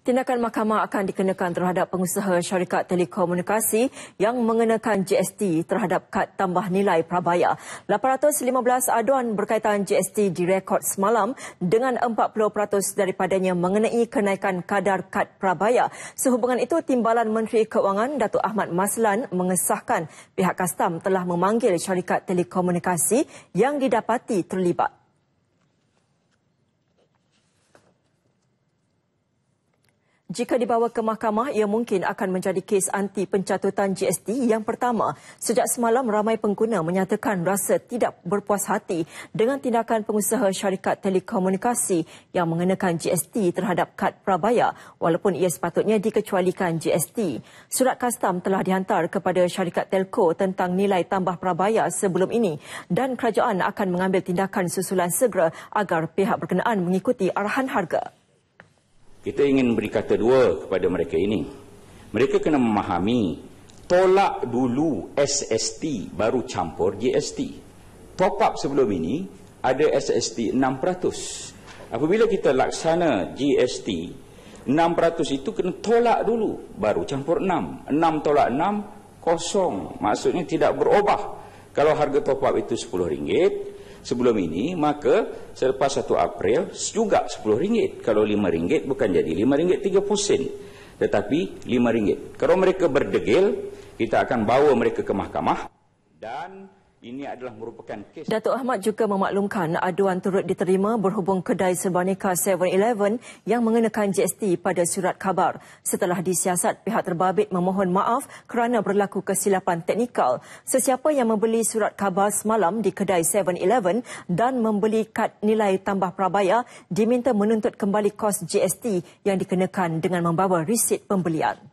Tindakan mahkamah akan dikenakan terhadap pengusaha syarikat telekomunikasi yang mengenakan GST terhadap kad tambah nilai prabaya. 815 aduan berkaitan GST direkod semalam dengan 40% daripadanya mengenai kenaikan kadar kad prabaya. Sehubungan itu, Timbalan Menteri Keuangan Datuk Ahmad Maslan mengesahkan pihak kastam telah memanggil syarikat telekomunikasi yang didapati terlibat. Jika dibawa ke mahkamah, ia mungkin akan menjadi kes anti pencatutan GST yang pertama. Sejak semalam, ramai pengguna menyatakan rasa tidak berpuas hati dengan tindakan pengusaha syarikat telekomunikasi yang mengenakan GST terhadap kad prabaya walaupun ia sepatutnya dikecualikan GST. Surat kastam telah dihantar kepada syarikat telco tentang nilai tambah prabaya sebelum ini dan kerajaan akan mengambil tindakan susulan segera agar pihak berkenaan mengikuti arahan harga. Kita ingin beri kata dua kepada mereka ini. Mereka kena memahami, tolak dulu SST baru campur GST. Top up sebelum ini, ada SST 6%. Apabila kita laksana GST, 6% itu kena tolak dulu, baru campur 6. 6 tolak 6, kosong. Maksudnya tidak berubah. Kalau harga top up itu RM10, sebelum ini maka selepas 1 April juga RM10 kalau RM5 bukan jadi RM5.30 tetapi RM5 kalau mereka berdegil kita akan bawa mereka ke mahkamah dan ini adalah merupakan kes... Datuk Ahmad juga memaklumkan aduan turut diterima berhubung kedai Serbanika 7-Eleven yang mengenakan GST pada surat kabar. setelah disiasat pihak terbabit memohon maaf kerana berlaku kesilapan teknikal. Sesiapa yang membeli surat khabar semalam di kedai 7-Eleven dan membeli kad nilai tambah prabaya diminta menuntut kembali kos GST yang dikenakan dengan membawa resit pembelian.